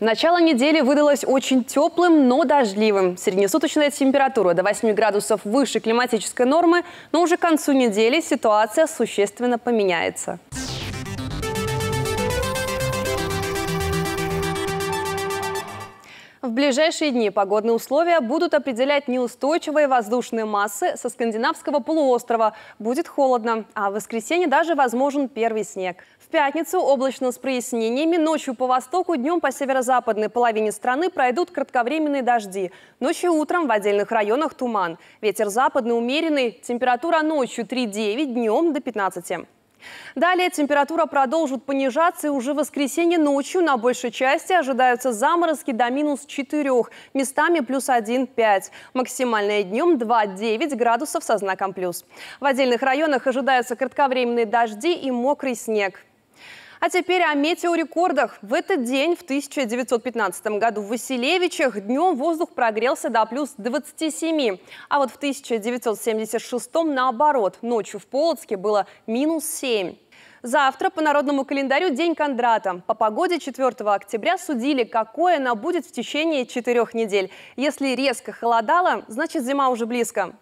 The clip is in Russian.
Начало недели выдалось очень теплым, но дождливым. Среднесуточная температура до 8 градусов выше климатической нормы, но уже к концу недели ситуация существенно поменяется. В ближайшие дни погодные условия будут определять неустойчивые воздушные массы со скандинавского полуострова. Будет холодно, а в воскресенье даже возможен первый снег. В пятницу облачно с прояснениями, ночью по востоку, днем по северо-западной половине страны пройдут кратковременные дожди. Ночью и утром в отдельных районах туман. Ветер западный умеренный, температура ночью 3,9, днем до 15. Далее температура продолжит понижаться, и уже в воскресенье ночью на большей части ожидаются заморозки до минус 4, местами плюс 1,5. Максимальное днем 2,9 градусов со знаком плюс. В отдельных районах ожидаются кратковременные дожди и мокрый снег. А теперь о метеорекордах. В этот день, в 1915 году, в Василевичах днем воздух прогрелся до плюс 27. А вот в 1976 наоборот, ночью в Полоцке было минус 7. Завтра по народному календарю День Кондрата. По погоде 4 октября судили, какое она будет в течение четырех недель. Если резко холодало, значит зима уже близко.